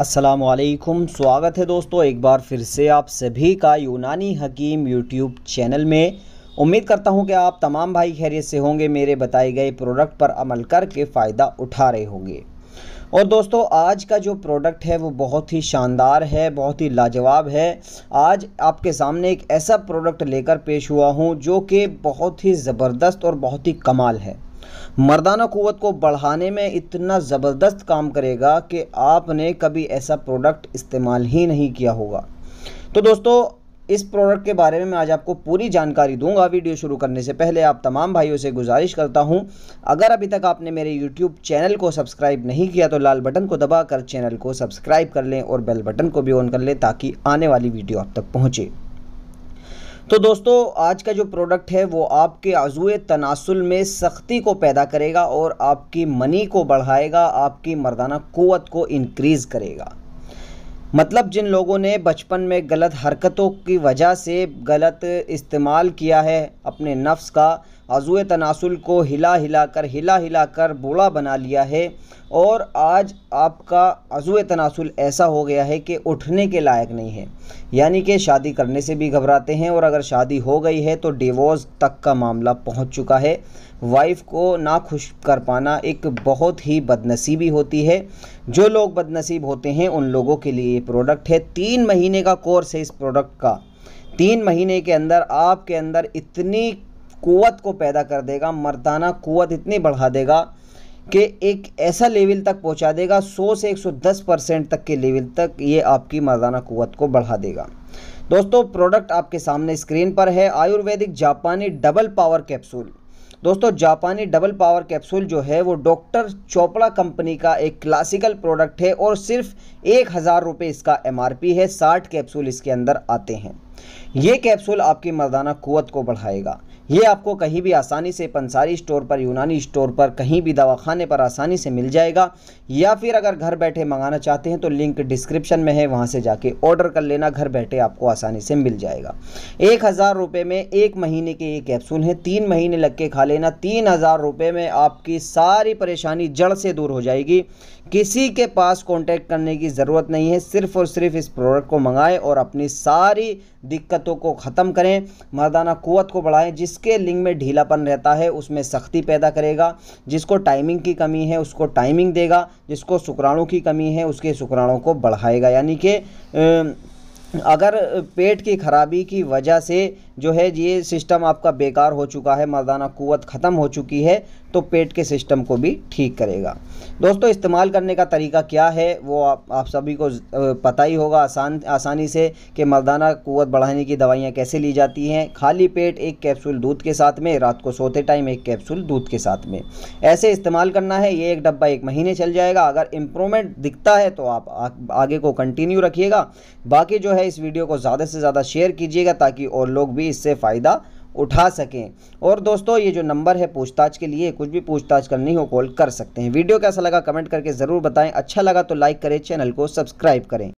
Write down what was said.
असलकुम स्वागत है दोस्तों एक बार फिर से आप सभी का यूनानी हकीम यूट्यूब चैनल में उम्मीद करता हूं कि आप तमाम भाई खैरियत से होंगे मेरे बताए गए प्रोडक्ट पर अमल करके फ़ायदा उठा रहे होंगे और दोस्तों आज का जो प्रोडक्ट है वो बहुत ही शानदार है बहुत ही लाजवाब है आज आपके सामने एक ऐसा प्रोडक्ट लेकर पेश हुआ हूँ जो कि बहुत ही ज़बरदस्त और बहुत ही कमाल है मर्दाना क़वत को बढ़ाने में इतना ज़बरदस्त काम करेगा कि आपने कभी ऐसा प्रोडक्ट इस्तेमाल ही नहीं किया होगा तो दोस्तों इस प्रोडक्ट के बारे में मैं आज आपको पूरी जानकारी दूंगा वीडियो शुरू करने से पहले आप तमाम भाइयों से गुजारिश करता हूं अगर अभी तक आपने मेरे यूट्यूब चैनल को सब्सक्राइब नहीं किया तो लाल बटन को दबाकर चैनल को सब्सक्राइब कर लें और बेल बटन को भी ऑन कर लें ताकि आने वाली वीडियो आप तक पहुँचे तो दोस्तों आज का जो प्रोडक्ट है वो आपके आजू तनासुल में सख्ती को पैदा करेगा और आपकी मनी को बढ़ाएगा आपकी मर्दाना क़वत को इनक्रीज़ करेगा मतलब जिन लोगों ने बचपन में गलत हरकतों की वजह से गलत इस्तेमाल किया है अपने नफ्स का अजू तनासुल को हिला हिला कर हिला हिला कर बूढ़ा बना लिया है और आज आपका अजू तनासुल ऐसा हो गया है कि उठने के लायक नहीं है यानी कि शादी करने से भी घबराते हैं और अगर शादी हो गई है तो डिवोर्स तक का मामला पहुंच चुका है वाइफ को ना खुश कर पाना एक बहुत ही बदनसीबी होती है जो लोग बदनसीब होते हैं उन लोगों के लिए ये प्रोडक्ट है तीन महीने का कोर्स है इस प्रोडक्ट का तीन महीने के अंदर आपके अंदर इतनी कुवत को पैदा कर देगा मर्दाना कुवत इतनी बढ़ा देगा कि एक ऐसा लेवल तक पहुंचा देगा 100 से 110 परसेंट तक के लेवल तक ये आपकी मर्दाना कुवत को बढ़ा देगा दोस्तों प्रोडक्ट आपके सामने स्क्रीन पर है आयुर्वेदिक जापानी डबल पावर कैप्सूल दोस्तों जापानी डबल पावर कैप्सूल जो है वो डॉक्टर चोपड़ा कंपनी का एक क्लासिकल प्रोडक्ट है और सिर्फ एक हज़ार रुपये इसका एमआरपी है साठ कैप्सूल इसके अंदर आते हैं ये कैप्सूल आपकी मर्दाना क़वत को बढ़ाएगा ये आपको कहीं भी आसानी से पंसारी स्टोर पर यूनानी स्टोर पर कहीं भी दवाखाने पर आसानी से मिल जाएगा या फिर अगर घर बैठे मंगाना चाहते हैं तो लिंक डिस्क्रिप्शन में है वहां से जाके ऑर्डर कर लेना घर बैठे आपको आसानी से मिल जाएगा एक हज़ार रुपये में एक महीने के ये कैप्सूल हैं तीन महीने लग के खा लेना तीन हज़ार में आपकी सारी परेशानी जड़ से दूर हो जाएगी किसी के पास कॉन्टैक्ट करने की ज़रूरत नहीं है सिर्फ़ और सिर्फ इस प्रोडक्ट को मंगाएँ और अपनी सारी दिक्कतों को ख़त्म करें मर्दाना क़वत को बढ़ाएं जिसके लिंग में ढीलापन रहता है उसमें सख्ती पैदा करेगा जिसको टाइमिंग की कमी है उसको टाइमिंग देगा जिसको शुक्राणु की कमी है उसके शुक्राणु को बढ़ाएगा यानी कि अगर पेट की खराबी की वजह से जो है ये सिस्टम आपका बेकार हो चुका है मर्दाना कुत ख़त्म हो चुकी है तो पेट के सिस्टम को भी ठीक करेगा दोस्तों इस्तेमाल करने का तरीका क्या है वो आप आप सभी को पता ही होगा आसान आसानी से कि मर्दाना कुत बढ़ाने की दवाइयाँ कैसे ली जाती हैं खाली पेट एक कैप्सूल दूध के साथ में रात को सोते टाइम एक कैप्सूल दूध के साथ में ऐसे इस्तेमाल करना है ये एक डब्बा एक महीने चल जाएगा अगर इम्प्रूवमेंट दिखता है तो आप आगे को कंटिन्यू रखिएगा बाकी जो है इस वीडियो को ज़्यादा से ज़्यादा शेयर कीजिएगा ताकि और लोग भी इससे फ़ायदा उठा सकें और दोस्तों ये जो नंबर है पूछताछ के लिए कुछ भी पूछताछ करनी हो कॉल कर सकते हैं वीडियो कैसा लगा कमेंट करके ज़रूर बताएं अच्छा लगा तो लाइक करें चैनल को सब्सक्राइब करें